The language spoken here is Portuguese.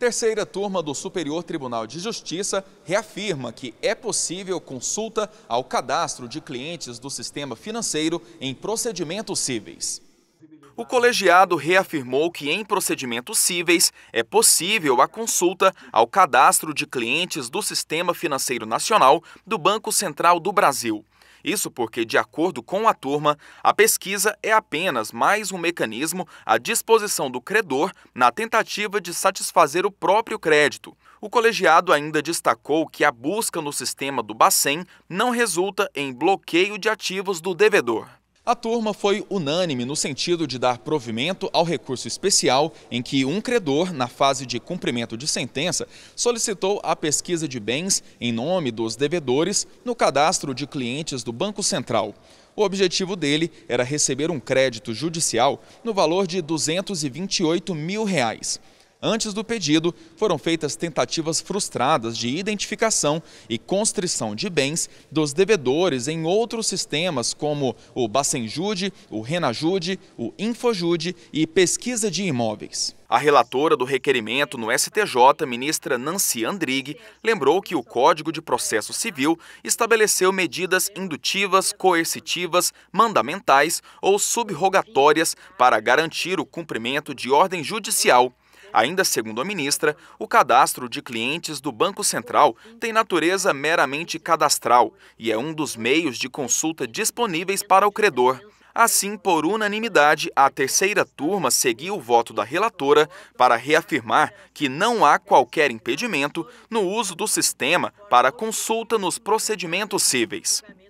Terceira turma do Superior Tribunal de Justiça reafirma que é possível consulta ao cadastro de clientes do sistema financeiro em procedimentos cíveis. O colegiado reafirmou que, em procedimentos cíveis, é possível a consulta ao cadastro de clientes do Sistema Financeiro Nacional do Banco Central do Brasil. Isso porque, de acordo com a turma, a pesquisa é apenas mais um mecanismo à disposição do credor na tentativa de satisfazer o próprio crédito. O colegiado ainda destacou que a busca no sistema do Bacen não resulta em bloqueio de ativos do devedor. A turma foi unânime no sentido de dar provimento ao recurso especial em que um credor, na fase de cumprimento de sentença, solicitou a pesquisa de bens em nome dos devedores no cadastro de clientes do Banco Central. O objetivo dele era receber um crédito judicial no valor de R$ 228 mil. Reais. Antes do pedido, foram feitas tentativas frustradas de identificação e constrição de bens dos devedores em outros sistemas como o Bacenjude, o Renajude, o Infojude e pesquisa de imóveis. A relatora do requerimento no STJ, ministra Nancy Andrighi, lembrou que o Código de Processo Civil estabeleceu medidas indutivas, coercitivas, mandamentais ou subrogatórias para garantir o cumprimento de ordem judicial Ainda segundo a ministra, o cadastro de clientes do Banco Central tem natureza meramente cadastral e é um dos meios de consulta disponíveis para o credor. Assim, por unanimidade, a terceira turma seguiu o voto da relatora para reafirmar que não há qualquer impedimento no uso do sistema para consulta nos procedimentos cíveis.